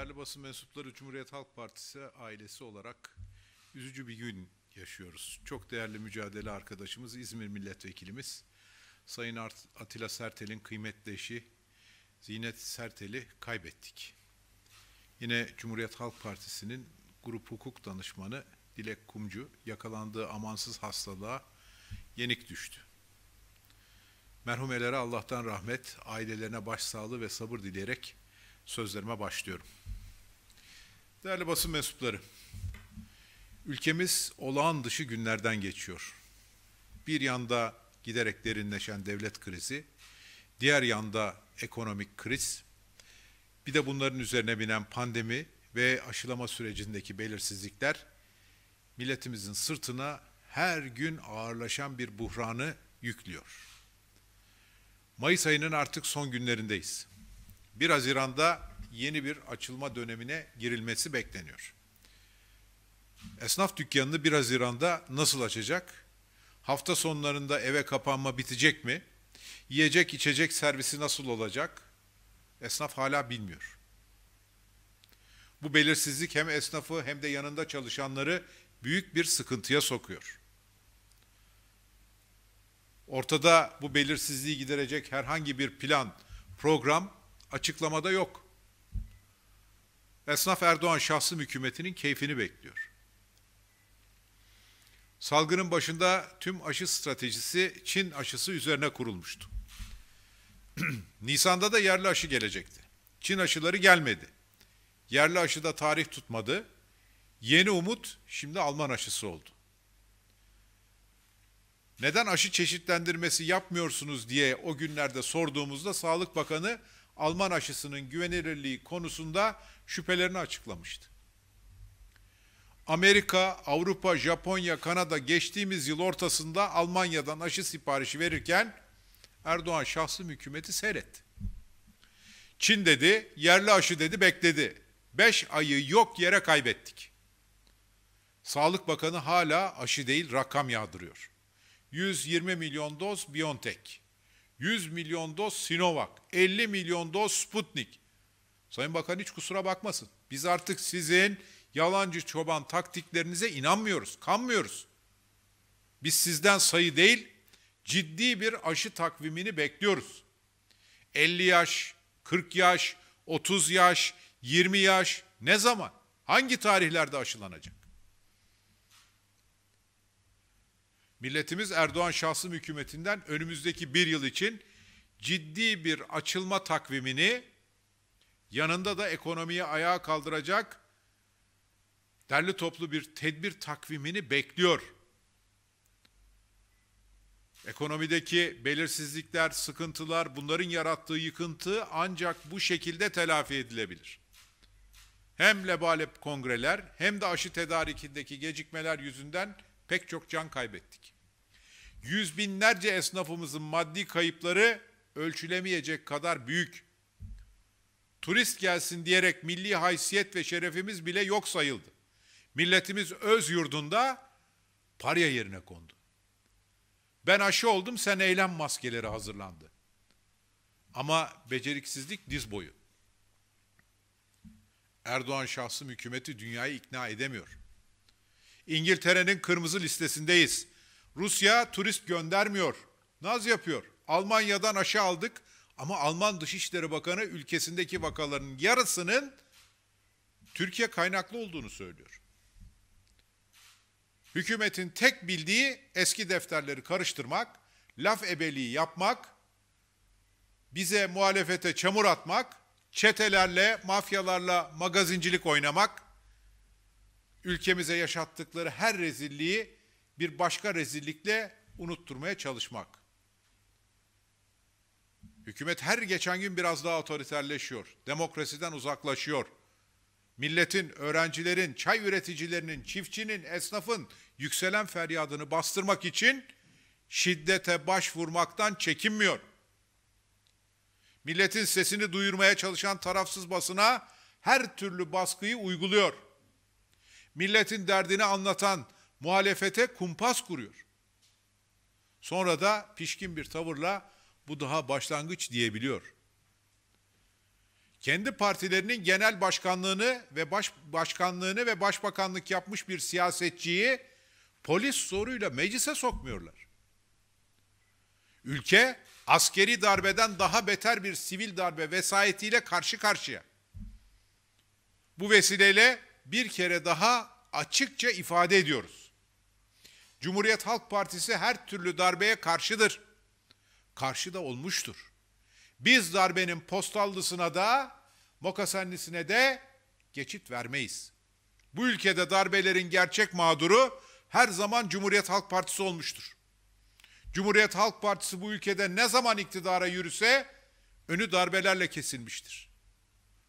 Değerli basın mensupları, Cumhuriyet Halk Partisi ailesi olarak üzücü bir gün yaşıyoruz. Çok değerli mücadele arkadaşımız, İzmir Milletvekilimiz Sayın Atilla Sertel'in kıymetli eşi Zinet Sertel'i kaybettik. Yine Cumhuriyet Halk Partisi'nin grup hukuk danışmanı Dilek Kumcu yakalandığı amansız hastalığa yenik düştü. Merhumelere Allah'tan rahmet, ailelerine başsağlığı ve sabır dileyerek sözlerime başlıyorum. Değerli basın mensupları, ülkemiz olağan dışı günlerden geçiyor. Bir yanda giderek derinleşen devlet krizi, diğer yanda ekonomik kriz, bir de bunların üzerine binen pandemi ve aşılama sürecindeki belirsizlikler milletimizin sırtına her gün ağırlaşan bir buhranı yüklüyor. Mayıs ayının artık son günlerindeyiz. 1 Haziran'da yeni bir açılma dönemine girilmesi bekleniyor. Esnaf dükkanını 1 Haziran'da nasıl açacak? Hafta sonlarında eve kapanma bitecek mi? Yiyecek içecek servisi nasıl olacak? Esnaf hala bilmiyor. Bu belirsizlik hem esnafı hem de yanında çalışanları büyük bir sıkıntıya sokuyor. Ortada bu belirsizliği giderecek herhangi bir plan, program Açıklamada yok. Esnaf Erdoğan şahsım hükümetinin keyfini bekliyor. Salgının başında tüm aşı stratejisi Çin aşısı üzerine kurulmuştu. Nisan'da da yerli aşı gelecekti. Çin aşıları gelmedi. Yerli aşı da tarih tutmadı. Yeni umut şimdi Alman aşısı oldu. Neden aşı çeşitlendirmesi yapmıyorsunuz diye o günlerde sorduğumuzda Sağlık Bakanı Alman aşısının güvenilirliği konusunda şüphelerini açıklamıştı. Amerika, Avrupa, Japonya, Kanada geçtiğimiz yıl ortasında Almanya'dan aşı siparişi verirken Erdoğan şahsım hükümeti seyretti. Çin dedi, yerli aşı dedi, bekledi. Beş ayı yok yere kaybettik. Sağlık Bakanı hala aşı değil rakam yağdırıyor. 120 milyon doz Biontech, 100 milyon doz Sinovac, 50 milyon doz Sputnik. Sayın Bakan hiç kusura bakmasın. Biz artık sizin yalancı çoban taktiklerinize inanmıyoruz, kanmıyoruz. Biz sizden sayı değil, ciddi bir aşı takvimini bekliyoruz. 50 yaş, 40 yaş, 30 yaş, 20 yaş ne zaman? Hangi tarihlerde aşılanacak? Milletimiz Erdoğan şahsım hükümetinden önümüzdeki bir yıl için ciddi bir açılma takvimini yanında da ekonomiyi ayağa kaldıracak derli toplu bir tedbir takvimini bekliyor. Ekonomideki belirsizlikler, sıkıntılar, bunların yarattığı yıkıntı ancak bu şekilde telafi edilebilir. Hem lebalep kongreler hem de aşı tedarikindeki gecikmeler yüzünden Pek çok can kaybettik. Yüz binlerce esnafımızın maddi kayıpları ölçülemeyecek kadar büyük. Turist gelsin diyerek milli haysiyet ve şerefimiz bile yok sayıldı. Milletimiz öz yurdunda parya yerine kondu. Ben aşı oldum, sen eylem maskeleri hazırlandı. Ama beceriksizlik diz boyu. Erdoğan şahsım hükümeti dünyayı ikna edemiyor. İngiltere'nin kırmızı listesindeyiz. Rusya turist göndermiyor. Naz yapıyor. Almanya'dan aşağı aldık ama Alman Dışişleri Bakanı ülkesindeki vakaların yarısının Türkiye kaynaklı olduğunu söylüyor. Hükümetin tek bildiği eski defterleri karıştırmak, laf ebeliği yapmak, bize muhalefete çamur atmak, çetelerle, mafyalarla magazincilik oynamak ülkemize yaşattıkları her rezilliği bir başka rezillikle unutturmaya çalışmak. Hükümet her geçen gün biraz daha otoriterleşiyor. Demokrasiden uzaklaşıyor. Milletin, öğrencilerin, çay üreticilerinin, çiftçinin, esnafın yükselen feryadını bastırmak için şiddete başvurmaktan çekinmiyor. Milletin sesini duyurmaya çalışan tarafsız basına her türlü baskıyı uyguluyor.'' milletin derdini anlatan muhalefete kumpas kuruyor. Sonra da pişkin bir tavırla bu daha başlangıç diyebiliyor. Kendi partilerinin genel başkanlığını ve baş, başkanlığını ve başbakanlık yapmış bir siyasetçiyi polis soruyla meclise sokmuyorlar. Ülke askeri darbeden daha beter bir sivil darbe vesayetiyle karşı karşıya. Bu vesileyle bir kere daha açıkça ifade ediyoruz. Cumhuriyet Halk Partisi her türlü darbeye karşıdır. Karşı da olmuştur. Biz darbenin postallısına da, mokasenlisine de geçit vermeyiz. Bu ülkede darbelerin gerçek mağduru her zaman Cumhuriyet Halk Partisi olmuştur. Cumhuriyet Halk Partisi bu ülkede ne zaman iktidara yürüse önü darbelerle kesilmiştir.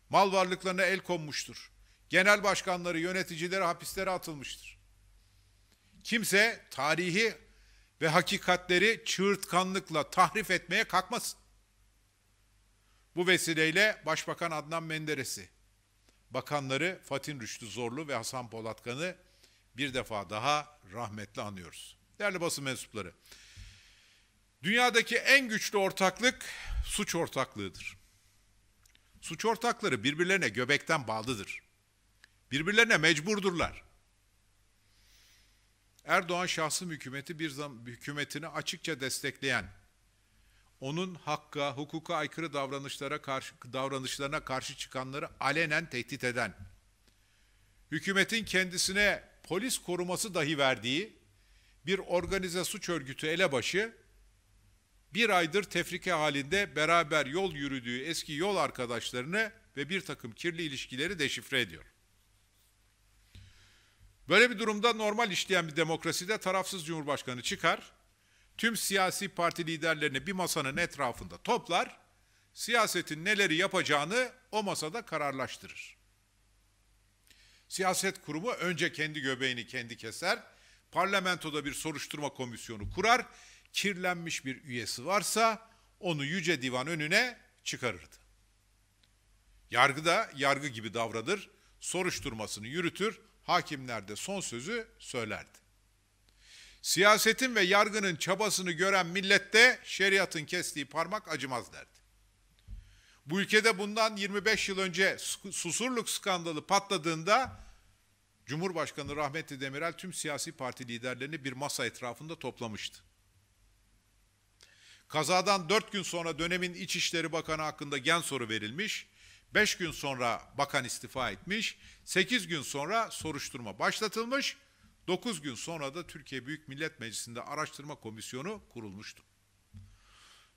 Mal varlıklarına el konmuştur genel başkanları, yöneticileri hapislere atılmıştır. Kimse tarihi ve hakikatleri çığırtkanlıkla tahrif etmeye kalkmasın. Bu vesileyle Başbakan Adnan Menderes'i, bakanları Fatin Rüştü Zorlu ve Hasan Polatkan'ı bir defa daha rahmetli anıyoruz. Değerli basın mensupları, dünyadaki en güçlü ortaklık suç ortaklığıdır. Suç ortakları birbirlerine göbekten bağlıdır. Birbirlerine mecburdurlar. Erdoğan şahsım hükümeti bir zam, hükümetini açıkça destekleyen, onun hakka, hukuka aykırı davranışlara karşı, davranışlarına karşı çıkanları alenen tehdit eden, hükümetin kendisine polis koruması dahi verdiği bir organize suç örgütü elebaşı, bir aydır tefrike halinde beraber yol yürüdüğü eski yol arkadaşlarını ve bir takım kirli ilişkileri deşifre ediyor. Böyle bir durumda normal işleyen bir demokraside tarafsız cumhurbaşkanı çıkar, tüm siyasi parti liderlerini bir masanın etrafında toplar, siyasetin neleri yapacağını o masada kararlaştırır. Siyaset kurumu önce kendi göbeğini kendi keser, parlamentoda bir soruşturma komisyonu kurar, kirlenmiş bir üyesi varsa onu yüce divan önüne çıkarırdı. Yargıda yargı gibi davranır, soruşturmasını yürütür, hakimler de son sözü söylerdi. Siyasetin ve yargının çabasını gören millette şeriatın kestiği parmak acımaz derdi. Bu ülkede bundan 25 yıl önce susurluk skandalı patladığında Cumhurbaşkanı Rahmetli Demirel tüm siyasi parti liderlerini bir masa etrafında toplamıştı. Kazadan dört gün sonra dönemin İçişleri Bakanı hakkında gen soru verilmiş 5 gün sonra bakan istifa etmiş, 8 gün sonra soruşturma başlatılmış, 9 gün sonra da Türkiye Büyük Millet Meclisi'nde araştırma komisyonu kurulmuştu.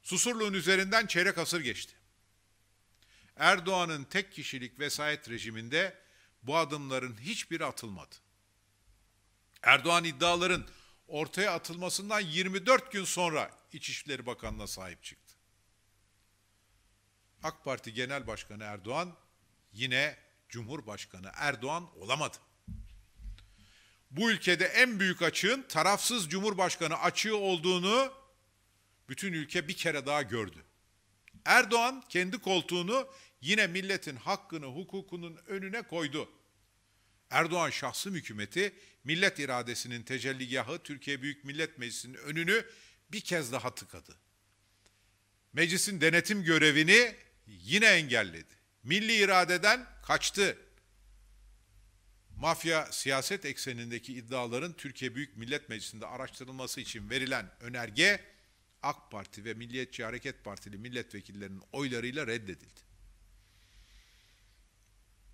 Susurluğun üzerinden çeyrek asır geçti. Erdoğan'ın tek kişilik vesayet rejiminde bu adımların hiçbiri atılmadı. Erdoğan iddiaların ortaya atılmasından 24 gün sonra İçişleri Bakanlığı'na sahip çıktı. AK Parti Genel Başkanı Erdoğan yine Cumhurbaşkanı Erdoğan olamadı. Bu ülkede en büyük açığın tarafsız Cumhurbaşkanı açığı olduğunu bütün ülke bir kere daha gördü. Erdoğan kendi koltuğunu yine milletin hakkını, hukukunun önüne koydu. Erdoğan şahsi hükümeti millet iradesinin tecelligahı Türkiye Büyük Millet Meclisi'nin önünü bir kez daha tıkadı. Meclisin denetim görevini yine engelledi. Milli iradeden kaçtı. Mafya siyaset eksenindeki iddiaların Türkiye Büyük Millet Meclisi'nde araştırılması için verilen önerge AK Parti ve Milliyetçi Hareket Partili milletvekillerinin oylarıyla reddedildi.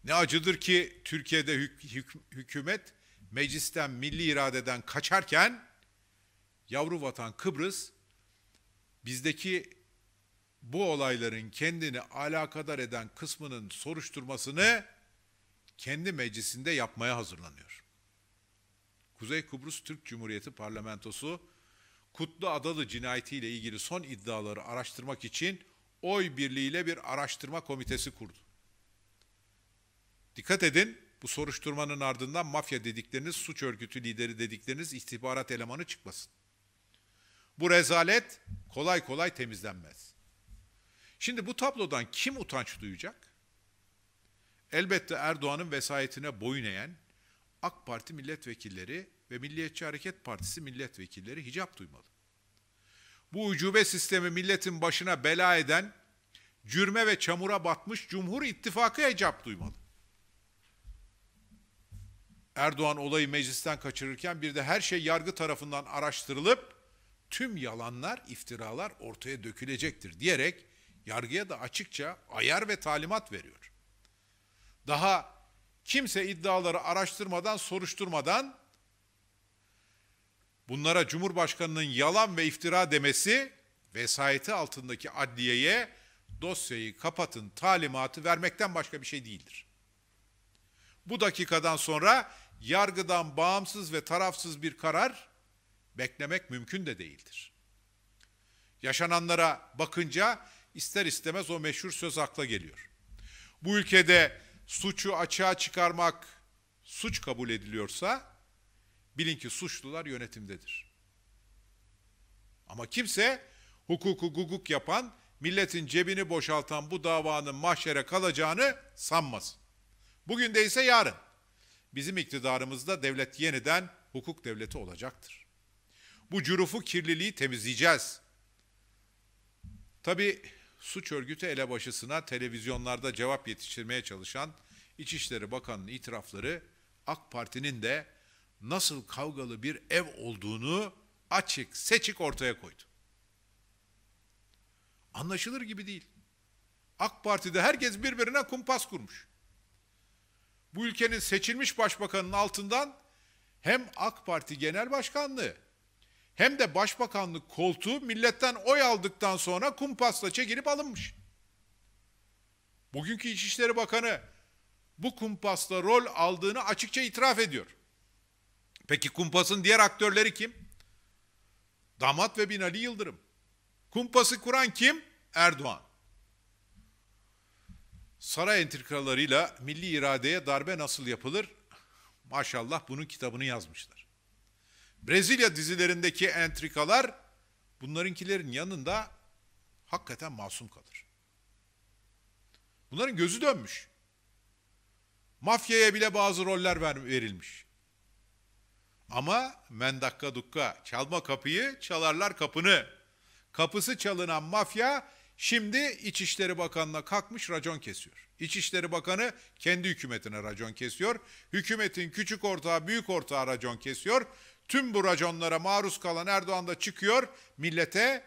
Ne acıdır ki Türkiye'de hük hük hükümet meclisten milli iradeden kaçarken yavru vatan Kıbrıs bizdeki bu olayların kendini alakadar eden kısmının soruşturmasını kendi meclisinde yapmaya hazırlanıyor. Kuzey Kıbrıs Türk Cumhuriyeti Parlamentosu Kutlu Adalı cinayetiyle ilgili son iddiaları araştırmak için oy birliğiyle bir araştırma komitesi kurdu. Dikkat edin, bu soruşturmanın ardından mafya dedikleriniz, suç örgütü lideri dedikleriniz istihbarat elemanı çıkmasın. Bu rezalet kolay kolay temizlenmez. Şimdi bu tablodan kim utanç duyacak? Elbette Erdoğan'ın vesayetine boyun eğen AK Parti milletvekilleri ve Milliyetçi Hareket Partisi milletvekilleri hicap duymalı. Bu ucube sistemi milletin başına bela eden, cürme ve çamura batmış Cumhur İttifakı hicap duymalı. Erdoğan olayı meclisten kaçırırken bir de her şey yargı tarafından araştırılıp tüm yalanlar, iftiralar ortaya dökülecektir diyerek yargıya da açıkça ayar ve talimat veriyor. Daha kimse iddiaları araştırmadan, soruşturmadan bunlara Cumhurbaşkanı'nın yalan ve iftira demesi vesayeti altındaki adliyeye dosyayı kapatın talimatı vermekten başka bir şey değildir. Bu dakikadan sonra yargıdan bağımsız ve tarafsız bir karar beklemek mümkün de değildir. Yaşananlara bakınca ister istemez o meşhur söz akla geliyor. Bu ülkede suçu açığa çıkarmak suç kabul ediliyorsa bilin ki suçlular yönetimdedir. Ama kimse hukuku guguk yapan, milletin cebini boşaltan bu davanın mahşere kalacağını sanmasın. Bugün değilse yarın. Bizim iktidarımızda devlet yeniden hukuk devleti olacaktır. Bu cürufu kirliliği temizleyeceğiz. Tabii suç örgütü elebaşısına televizyonlarda cevap yetiştirmeye çalışan İçişleri Bakanı'nın itirafları AK Parti'nin de nasıl kavgalı bir ev olduğunu açık seçik ortaya koydu. Anlaşılır gibi değil. AK Parti'de herkes birbirine kumpas kurmuş. Bu ülkenin seçilmiş başbakanının altından hem AK Parti Genel Başkanlığı hem de başbakanlık koltuğu milletten oy aldıktan sonra kumpasla çekilip alınmış. Bugünkü İçişleri Bakanı bu kumpasla rol aldığını açıkça itiraf ediyor. Peki kumpasın diğer aktörleri kim? Damat ve Binali Yıldırım. Kumpası kuran kim? Erdoğan. Saray entrikalarıyla milli iradeye darbe nasıl yapılır? Maşallah bunun kitabını yazmışlar. Brezilya dizilerindeki entrikalar bunlarınkilerin yanında hakikaten masum kalır. Bunların gözü dönmüş. Mafyaya bile bazı roller ver, verilmiş. Ama mendakka dukka çalma kapıyı çalarlar kapını. Kapısı çalınan mafya şimdi İçişleri Bakanı'na kalkmış racon kesiyor. İçişleri Bakanı kendi hükümetine racon kesiyor. Hükümetin küçük ortağı büyük ortağı racon kesiyor. Tüm bu raconlara maruz kalan Erdoğan da çıkıyor millete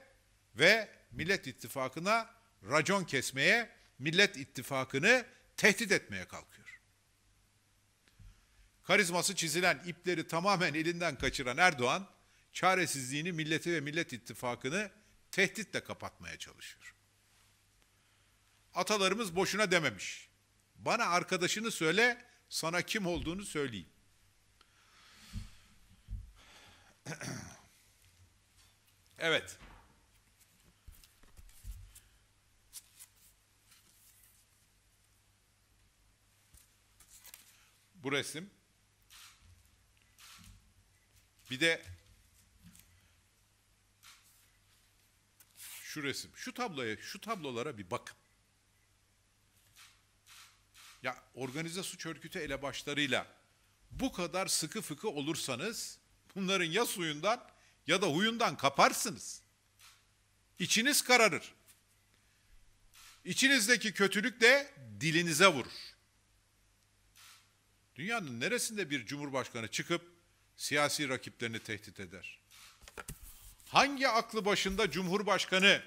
ve Millet İttifakı'na racon kesmeye, Millet İttifakı'nı tehdit etmeye kalkıyor. Karizması çizilen, ipleri tamamen elinden kaçıran Erdoğan, çaresizliğini milleti ve Millet İttifakı'nı tehditle kapatmaya çalışıyor. Atalarımız boşuna dememiş. Bana arkadaşını söyle, sana kim olduğunu söyleyeyim. evet. Bu resim. Bir de şu resim. Şu tabloya, şu tablolara bir bakın. Ya organize suç örgütü elebaşlarıyla bu kadar sıkı fıkı olursanız Bunların ya suyundan ya da huyundan kaparsınız. İçiniz kararır. İçinizdeki kötülük de dilinize vurur. Dünyanın neresinde bir cumhurbaşkanı çıkıp siyasi rakiplerini tehdit eder? Hangi aklı başında cumhurbaşkanı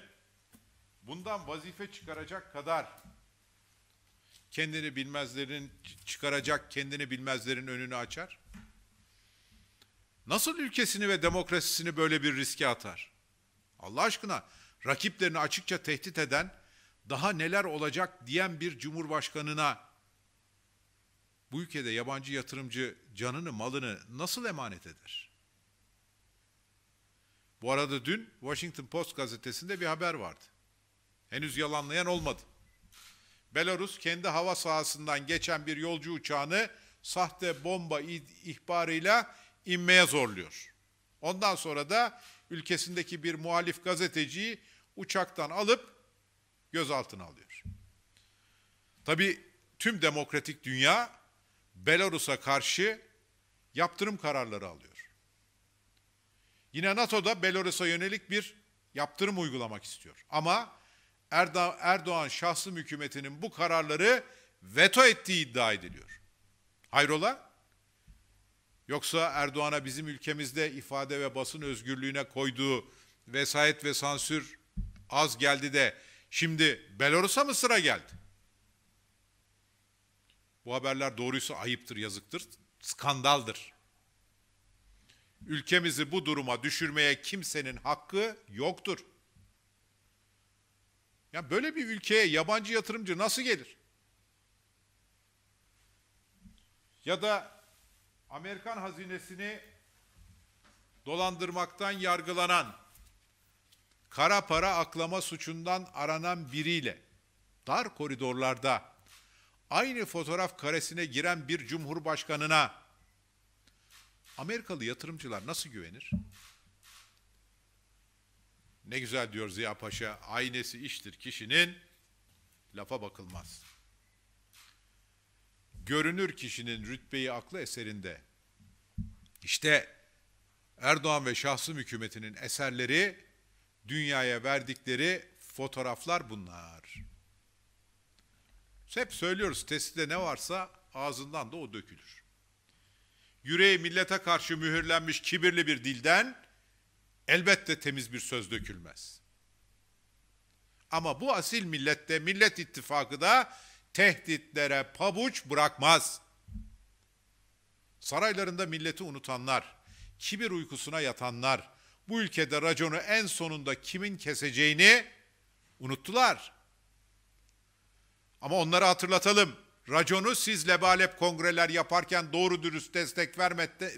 bundan vazife çıkaracak kadar kendini bilmezlerin çıkaracak kendini bilmezlerin önünü açar? nasıl ülkesini ve demokrasisini böyle bir riske atar? Allah aşkına rakiplerini açıkça tehdit eden, daha neler olacak diyen bir cumhurbaşkanına bu ülkede yabancı yatırımcı canını, malını nasıl emanet eder? Bu arada dün Washington Post gazetesinde bir haber vardı. Henüz yalanlayan olmadı. Belarus kendi hava sahasından geçen bir yolcu uçağını sahte bomba ihbarıyla inmeye zorluyor. Ondan sonra da ülkesindeki bir muhalif gazeteciyi uçaktan alıp gözaltına alıyor. Tabi tüm demokratik dünya Belarus'a karşı yaptırım kararları alıyor. Yine NATO da Belarus'a yönelik bir yaptırım uygulamak istiyor. Ama Erdoğan şahsım hükümetinin bu kararları veto ettiği iddia ediliyor. Hayrola? Yoksa Erdoğan'a bizim ülkemizde ifade ve basın özgürlüğüne koyduğu vesayet ve sansür az geldi de şimdi Belarus'a mı sıra geldi? Bu haberler doğruysa ayıptır, yazıktır, skandaldır. Ülkemizi bu duruma düşürmeye kimsenin hakkı yoktur. Ya böyle bir ülkeye yabancı yatırımcı nasıl gelir? Ya da Amerikan hazinesini dolandırmaktan yargılanan, kara para aklama suçundan aranan biriyle dar koridorlarda aynı fotoğraf karesine giren bir cumhurbaşkanına Amerikalı yatırımcılar nasıl güvenir? Ne güzel diyor Ziya Paşa, aynesi iştir kişinin, lafa bakılmaz.'' görünür kişinin rütbeyi aklı eserinde. İşte Erdoğan ve şahsım hükümetinin eserleri, dünyaya verdikleri fotoğraflar bunlar. Hep söylüyoruz, testide ne varsa ağzından da o dökülür. Yüreği millete karşı mühürlenmiş kibirli bir dilden elbette temiz bir söz dökülmez. Ama bu asil millette, Millet ittifakı da tehditlere pabuç bırakmaz. Saraylarında milleti unutanlar, kibir uykusuna yatanlar, bu ülkede raconu en sonunda kimin keseceğini unuttular. Ama onları hatırlatalım. Raconu siz lebalep kongreler yaparken doğru dürüst destek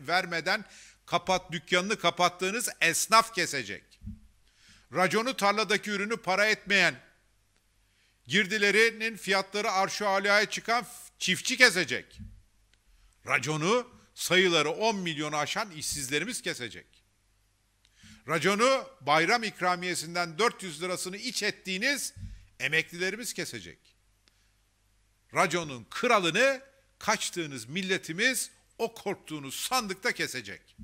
vermeden kapat dükkanını kapattığınız esnaf kesecek. Raconu tarladaki ürünü para etmeyen, Girdilerinin fiyatları arşu arşualaya çıkan çiftçi kesecek. Raconu sayıları 10 milyonu aşan işsizlerimiz kesecek. Raconu bayram ikramiyesinden 400 lirasını iç ettiğiniz emeklilerimiz kesecek. Raconun kralını kaçtığınız milletimiz o korktuğunuz sandıkta kesecek.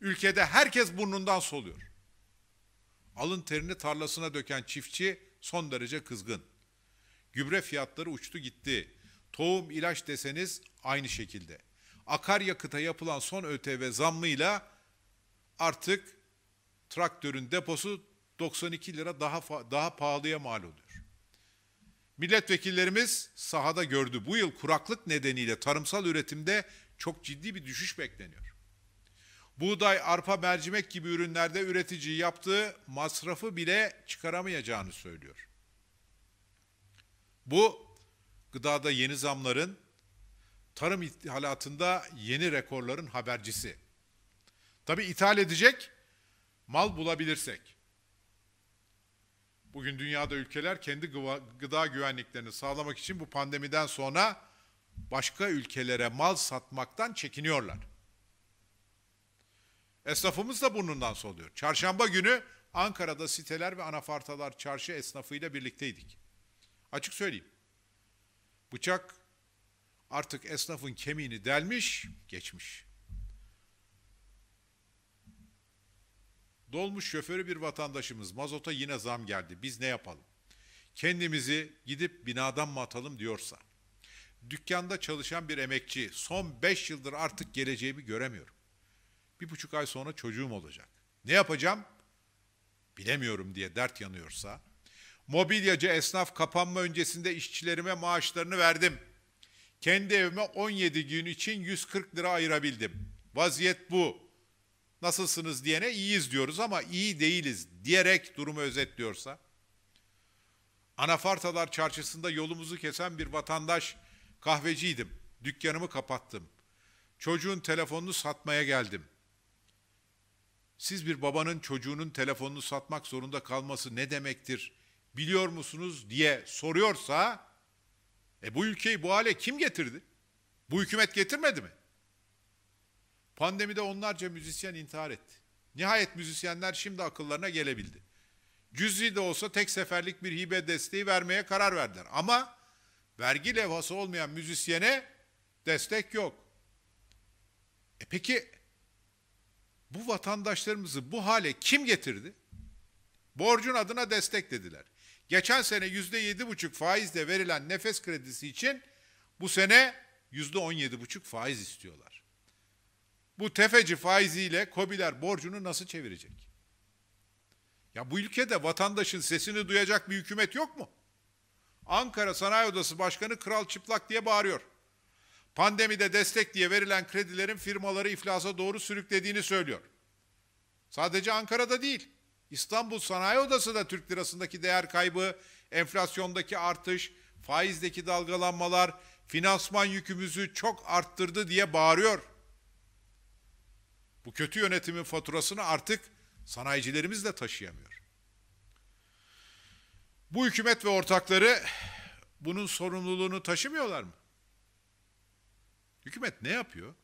Ülkede herkes burnundan soluyor. Alın terini tarlasına döken çiftçi son derece kızgın. Gübre fiyatları uçtu gitti. Tohum, ilaç deseniz aynı şekilde. Akaryakıta yapılan son ÖTV zammıyla artık traktörün deposu 92 lira daha daha pahalıya mal oluyor. Milletvekillerimiz sahada gördü. Bu yıl kuraklık nedeniyle tarımsal üretimde çok ciddi bir düşüş bekleniyor. Buğday, arpa, mercimek gibi ürünlerde üretici yaptığı masrafı bile çıkaramayacağını söylüyor. Bu gıdada yeni zamların, tarım ithalatında yeni rekorların habercisi. Tabi ithal edecek, mal bulabilirsek. Bugün dünyada ülkeler kendi gıda güvenliklerini sağlamak için bu pandemiden sonra başka ülkelere mal satmaktan çekiniyorlar. Esnafımız da burnundan soluyor. Çarşamba günü Ankara'da siteler ve anafartalar çarşı esnafıyla birlikteydik. Açık söyleyeyim. Bıçak artık esnafın kemiğini delmiş, geçmiş. Dolmuş şoförü bir vatandaşımız mazota yine zam geldi. Biz ne yapalım? Kendimizi gidip binadan mı atalım diyorsa. Dükkanda çalışan bir emekçi son beş yıldır artık geleceğimi göremiyorum. Bir buçuk ay sonra çocuğum olacak. Ne yapacağım? Bilemiyorum diye dert yanıyorsa Mobilyacı esnaf kapanma öncesinde işçilerime maaşlarını verdim. Kendi evime 17 gün için 140 lira ayırabildim. Vaziyet bu. Nasılsınız diyene iyiyiz diyoruz ama iyi değiliz diyerek durumu özetliyorsa. Anafartalar çarşısında yolumuzu kesen bir vatandaş kahveciydim. Dükkanımı kapattım. Çocuğun telefonunu satmaya geldim. Siz bir babanın çocuğunun telefonunu satmak zorunda kalması ne demektir? biliyor musunuz diye soruyorsa e bu ülkeyi bu hale kim getirdi? Bu hükümet getirmedi mi? Pandemide onlarca müzisyen intihar etti. Nihayet müzisyenler şimdi akıllarına gelebildi. Cüzi de olsa tek seferlik bir hibe desteği vermeye karar verdiler. Ama vergi levhası olmayan müzisyene destek yok. E peki bu vatandaşlarımızı bu hale kim getirdi? Borcun adına destek dediler. Geçen sene yüzde yedi buçuk faizle verilen nefes kredisi için bu sene yüzde on yedi buçuk faiz istiyorlar. Bu tefeci faiziyle Kobiler borcunu nasıl çevirecek? Ya bu ülkede vatandaşın sesini duyacak bir hükümet yok mu? Ankara Sanayi Odası Başkanı Kral Çıplak diye bağırıyor. Pandemide destek diye verilen kredilerin firmaları iflasa doğru sürüklediğini söylüyor. Sadece Ankara'da değil. İstanbul Sanayi Odası da Türk lirasındaki değer kaybı, enflasyondaki artış, faizdeki dalgalanmalar, finansman yükümüzü çok arttırdı diye bağırıyor. Bu kötü yönetimin faturasını artık sanayicilerimiz de taşıyamıyor. Bu hükümet ve ortakları bunun sorumluluğunu taşımıyorlar mı? Hükümet ne yapıyor?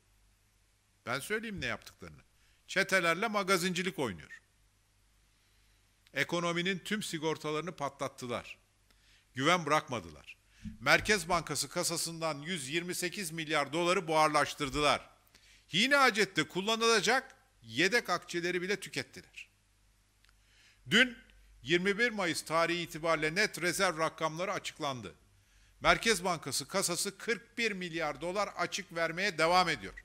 Ben söyleyeyim ne yaptıklarını. Çetelerle magazincilik oynuyor. Ekonominin tüm sigortalarını patlattılar. Güven bırakmadılar. Merkez Bankası kasasından 128 milyar doları buharlaştırdılar. Hine acette kullanılacak yedek akçeleri bile tükettiler. Dün 21 Mayıs tarihi itibariyle net rezerv rakamları açıklandı. Merkez Bankası kasası 41 milyar dolar açık vermeye devam ediyor.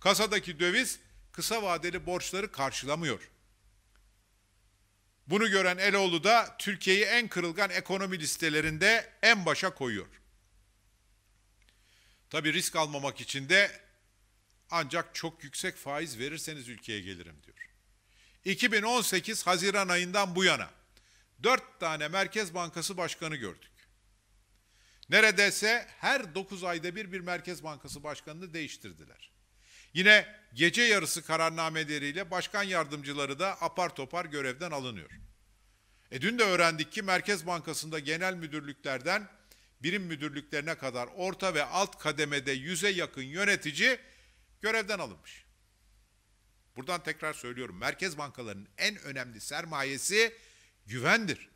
Kasadaki döviz kısa vadeli borçları karşılamıyor. Bunu gören Eloğlu da Türkiye'yi en kırılgan ekonomi listelerinde en başa koyuyor. Tabi risk almamak için de ancak çok yüksek faiz verirseniz ülkeye gelirim diyor. 2018 Haziran ayından bu yana dört tane Merkez Bankası Başkanı gördük. Neredeyse her dokuz ayda bir bir Merkez Bankası Başkanı'nı değiştirdiler. Yine gece yarısı kararnameleriyle başkan yardımcıları da apar topar görevden alınıyor. E dün de öğrendik ki Merkez Bankası'nda genel müdürlüklerden birim müdürlüklerine kadar orta ve alt kademede yüze yakın yönetici görevden alınmış. Buradan tekrar söylüyorum. Merkez bankalarının en önemli sermayesi güvendir.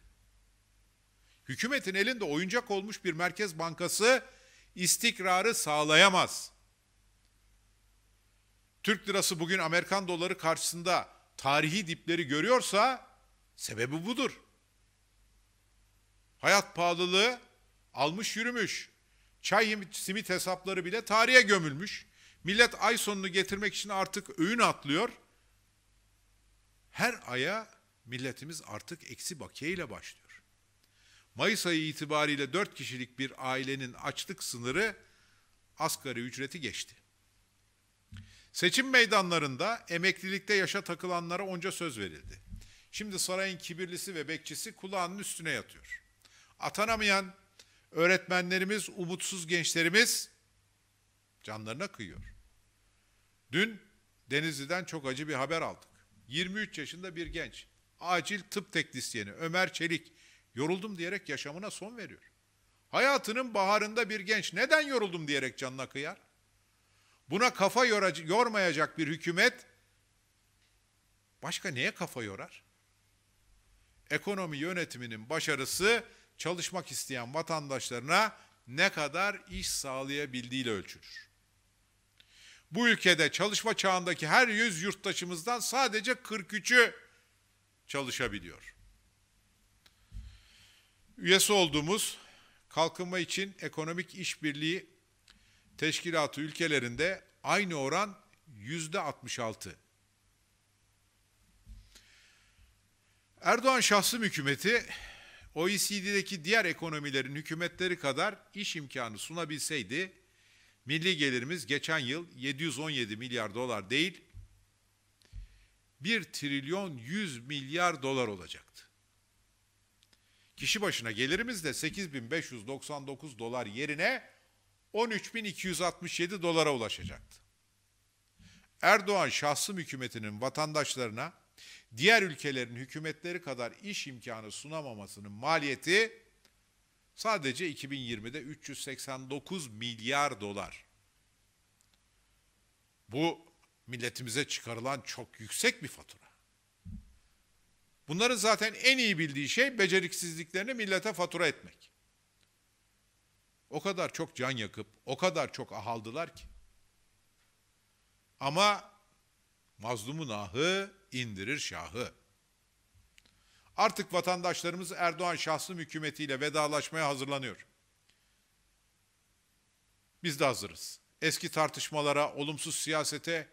Hükümetin elinde oyuncak olmuş bir merkez bankası istikrarı sağlayamaz. Türk lirası bugün Amerikan doları karşısında tarihi dipleri görüyorsa sebebi budur. Hayat pahalılığı almış yürümüş. Çay simit hesapları bile tarihe gömülmüş. Millet ay sonunu getirmek için artık öğün atlıyor. Her aya milletimiz artık eksi bakiye ile başlıyor. Mayıs ayı itibariyle dört kişilik bir ailenin açlık sınırı asgari ücreti geçti. Seçim meydanlarında emeklilikte yaşa takılanlara onca söz verildi. Şimdi sarayın kibirlisi ve bekçisi kulağının üstüne yatıyor. Atanamayan öğretmenlerimiz, umutsuz gençlerimiz canlarına kıyıyor. Dün Denizli'den çok acı bir haber aldık. 23 yaşında bir genç, acil tıp teknisyeni Ömer Çelik yoruldum diyerek yaşamına son veriyor. Hayatının baharında bir genç neden yoruldum diyerek canına kıyar? Buna kafa yormayacak bir hükümet başka neye kafa yorar? Ekonomi yönetiminin başarısı çalışmak isteyen vatandaşlarına ne kadar iş sağlayabildiğiyle ölçülür. Bu ülkede çalışma çağındaki her 100 yurttaşımızdan sadece 43'ü çalışabiliyor. Üyesi olduğumuz Kalkınma için Ekonomik İşbirliği teşkilatı ülkelerinde aynı oran yüzde 66. Erdoğan şahsım hükümeti OECD'deki diğer ekonomilerin hükümetleri kadar iş imkanı sunabilseydi milli gelirimiz geçen yıl 717 milyar dolar değil 1 trilyon 100 milyar dolar olacaktı. Kişi başına gelirimiz de 8599 dolar yerine 13.267 dolara ulaşacaktı. Erdoğan şahsım hükümetinin vatandaşlarına diğer ülkelerin hükümetleri kadar iş imkanı sunamamasının maliyeti sadece 2020'de 389 milyar dolar. Bu milletimize çıkarılan çok yüksek bir fatura. Bunların zaten en iyi bildiği şey beceriksizliklerini millete fatura etmek. O kadar çok can yakıp, o kadar çok ahaldılar ki. Ama mazlumun ahı indirir şahı. Artık vatandaşlarımız Erdoğan şahsı hükümetiyle vedalaşmaya hazırlanıyor. Biz de hazırız. Eski tartışmalara, olumsuz siyasete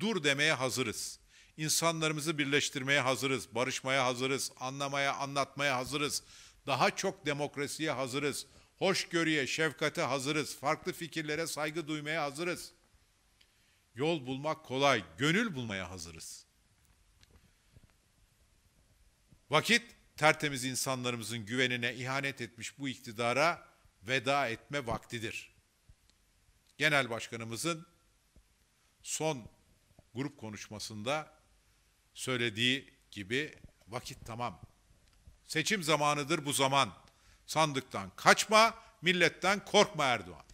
dur demeye hazırız. İnsanlarımızı birleştirmeye hazırız, barışmaya hazırız, anlamaya, anlatmaya hazırız. Daha çok demokrasiye hazırız. Hoşgörüye, şefkate hazırız. Farklı fikirlere saygı duymaya hazırız. Yol bulmak kolay, gönül bulmaya hazırız. Vakit tertemiz insanlarımızın güvenine ihanet etmiş bu iktidara veda etme vaktidir. Genel Başkanımızın son grup konuşmasında söylediği gibi vakit tamam. Seçim zamanıdır bu zaman. Sandıktan kaçma, milletten korkma Erdoğan.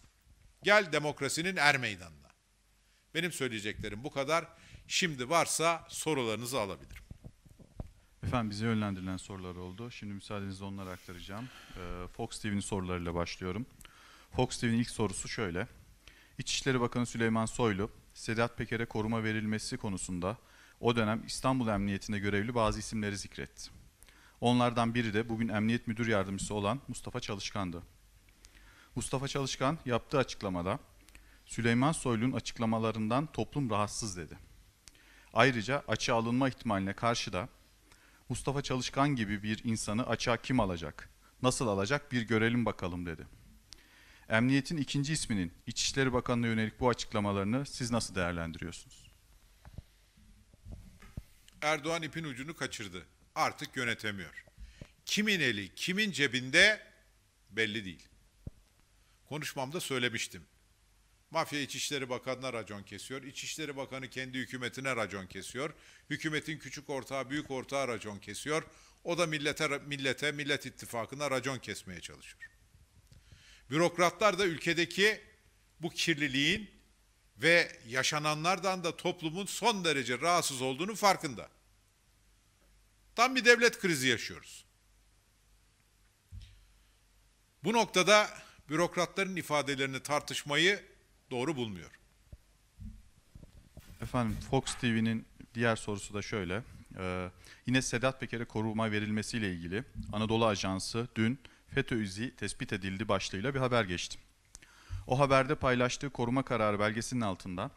Gel demokrasinin er meydanına. Benim söyleyeceklerim bu kadar. Şimdi varsa sorularınızı alabilirim. Efendim bize yönlendirilen sorular oldu. Şimdi müsaadenizle onları aktaracağım. Ee, Fox TV'nin sorularıyla başlıyorum. Fox TV'nin ilk sorusu şöyle. İçişleri Bakanı Süleyman Soylu, Sedat Peker'e koruma verilmesi konusunda o dönem İstanbul Emniyetinde görevli bazı isimleri zikretti. Onlardan biri de bugün Emniyet Müdür Yardımcısı olan Mustafa Çalışkan'dı. Mustafa Çalışkan yaptığı açıklamada Süleyman Soylu'nun açıklamalarından toplum rahatsız dedi. Ayrıca açığa alınma ihtimaline karşı da Mustafa Çalışkan gibi bir insanı açığa kim alacak, nasıl alacak bir görelim bakalım dedi. Emniyetin ikinci isminin İçişleri bakanlığı yönelik bu açıklamalarını siz nasıl değerlendiriyorsunuz? Erdoğan ipin ucunu kaçırdı artık yönetemiyor. Kimin eli kimin cebinde belli değil. Konuşmamda söylemiştim. Mafya İçişleri Bakanı'na racon kesiyor. İçişleri Bakanı kendi hükümetine racon kesiyor. Hükümetin küçük ortağı, büyük ortağı racon kesiyor. O da millete, millete, millet ittifakına racon kesmeye çalışıyor. Bürokratlar da ülkedeki bu kirliliğin ve yaşananlardan da toplumun son derece rahatsız olduğunu farkında. Tam bir devlet krizi yaşıyoruz. Bu noktada bürokratların ifadelerini tartışmayı doğru bulmuyor. Efendim Fox TV'nin diğer sorusu da şöyle. Ee, yine Sedat Peker'e koruma verilmesiyle ilgili Anadolu Ajansı dün FETÖ izi tespit edildi başlığıyla bir haber geçti. O haberde paylaştığı koruma kararı belgesinin altında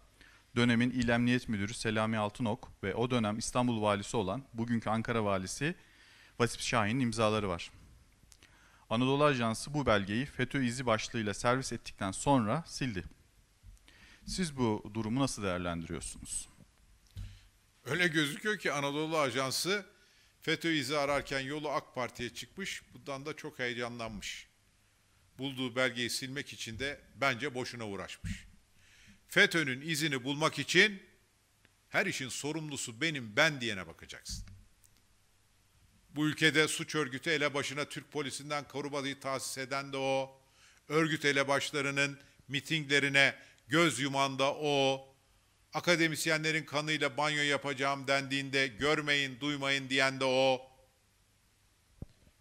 dönemin İl Emniyet Müdürü Selami Altınok ve o dönem İstanbul Valisi olan bugünkü Ankara Valisi Vasip Şahin'in imzaları var. Anadolu Ajansı bu belgeyi FETÖ izi başlığıyla servis ettikten sonra sildi. Siz bu durumu nasıl değerlendiriyorsunuz? Öyle gözüküyor ki Anadolu Ajansı FETÖ izi ararken yolu AK Parti'ye çıkmış, bundan da çok heyecanlanmış. Bulduğu belgeyi silmek için de bence boşuna uğraşmış. FETÖ'nün izini bulmak için her işin sorumlusu benim ben diyene bakacaksın. Bu ülkede suç örgütü elebaşına Türk polisinden korumayı tahsis eden de o. Örgüt elebaşlarının mitinglerine göz yuman da o. Akademisyenlerin kanıyla banyo yapacağım dendiğinde görmeyin, duymayın diyen de o.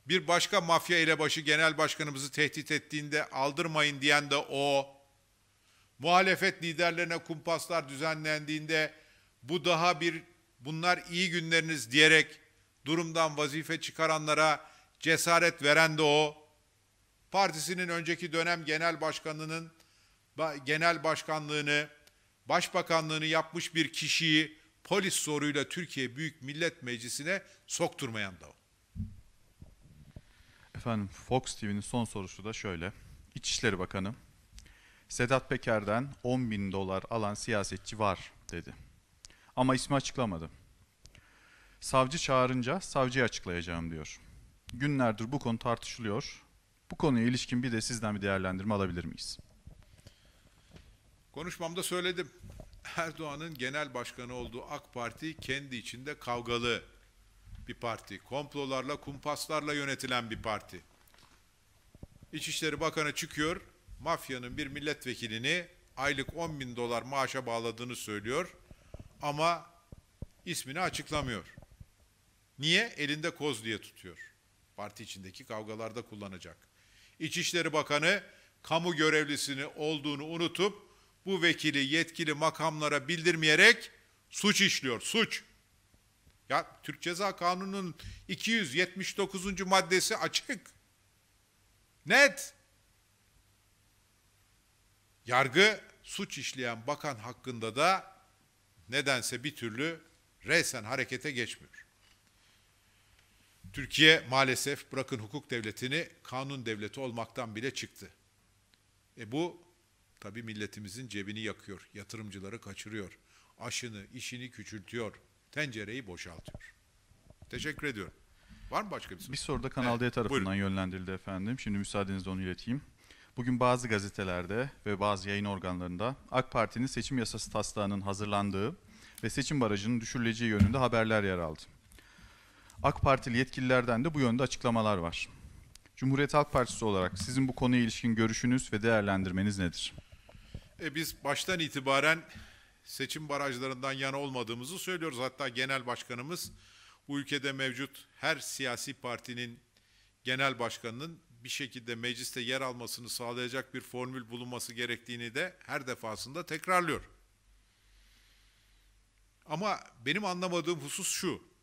Bir başka mafya elebaşı genel başkanımızı tehdit ettiğinde aldırmayın diyen de o muhalefet liderlerine kumpaslar düzenlendiğinde bu daha bir bunlar iyi günleriniz diyerek durumdan vazife çıkaranlara cesaret veren de o. Partisinin önceki dönem genel başkanının genel başkanlığını, başbakanlığını yapmış bir kişiyi polis soruyla Türkiye Büyük Millet Meclisi'ne sokturmayan da o. Efendim Fox TV'nin son sorusu da şöyle. İçişleri Bakanı Sedat Peker'den 10 bin dolar alan siyasetçi var dedi. Ama ismi açıklamadı. Savcı çağırınca savcıya açıklayacağım diyor. Günlerdir bu konu tartışılıyor. Bu konuya ilişkin bir de sizden bir değerlendirme alabilir miyiz? Konuşmamda söyledim. Erdoğan'ın genel başkanı olduğu AK Parti kendi içinde kavgalı bir parti. Komplolarla, kumpaslarla yönetilen bir parti. İçişleri Bakanı çıkıyor, mafyanın bir milletvekilini aylık 10 bin dolar maaşa bağladığını söylüyor ama ismini açıklamıyor. Niye? Elinde koz diye tutuyor. Parti içindeki kavgalarda kullanacak. İçişleri Bakanı kamu görevlisini olduğunu unutup bu vekili yetkili makamlara bildirmeyerek suç işliyor. Suç. Ya Türk Ceza Kanunu'nun 279. maddesi açık. Net. Yargı suç işleyen bakan hakkında da nedense bir türlü resen harekete geçmiyor. Türkiye maalesef bırakın hukuk devletini kanun devleti olmaktan bile çıktı. E bu tabi milletimizin cebini yakıyor, yatırımcıları kaçırıyor, aşını, işini küçültüyor, tencereyi boşaltıyor. Teşekkür ediyorum. Var mı başka bir soru? Bir soru da Kanal evet, D tarafından buyurun. yönlendirildi efendim. Şimdi müsaadenizle onu ileteyim. Bugün bazı gazetelerde ve bazı yayın organlarında AK Parti'nin seçim yasası taslağının hazırlandığı ve seçim barajının düşürüleceği yönünde haberler yer aldı. AK Partili yetkililerden de bu yönde açıklamalar var. Cumhuriyet Halk Partisi olarak sizin bu konuya ilişkin görüşünüz ve değerlendirmeniz nedir? E biz baştan itibaren seçim barajlarından yana olmadığımızı söylüyoruz. Hatta genel başkanımız bu ülkede mevcut her siyasi partinin genel başkanının bir şekilde mecliste yer almasını sağlayacak bir formül bulunması gerektiğini de her defasında tekrarlıyor. Ama benim anlamadığım husus şu.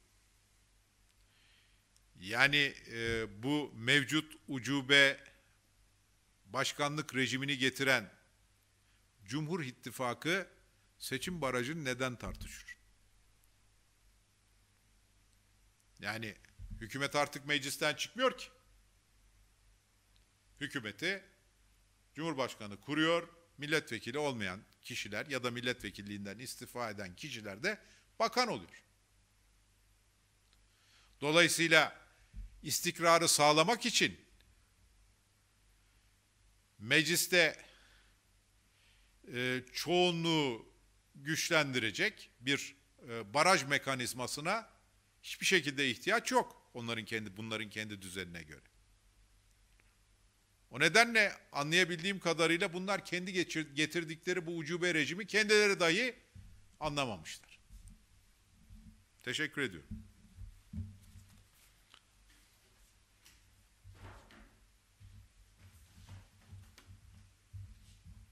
Yani e, bu mevcut ucube başkanlık rejimini getiren Cumhur İttifakı seçim barajını neden tartışır? Yani hükümet artık meclisten çıkmıyor ki hükümeti Cumhurbaşkanı kuruyor, milletvekili olmayan kişiler ya da milletvekilliğinden istifa eden kişiler de bakan oluyor. Dolayısıyla istikrarı sağlamak için mecliste e, çoğunluğu güçlendirecek bir e, baraj mekanizmasına hiçbir şekilde ihtiyaç yok onların kendi bunların kendi düzenine göre. O nedenle anlayabildiğim kadarıyla bunlar kendi geçir, getirdikleri bu ucube rejimi kendileri dahi anlamamışlar. Teşekkür ediyorum.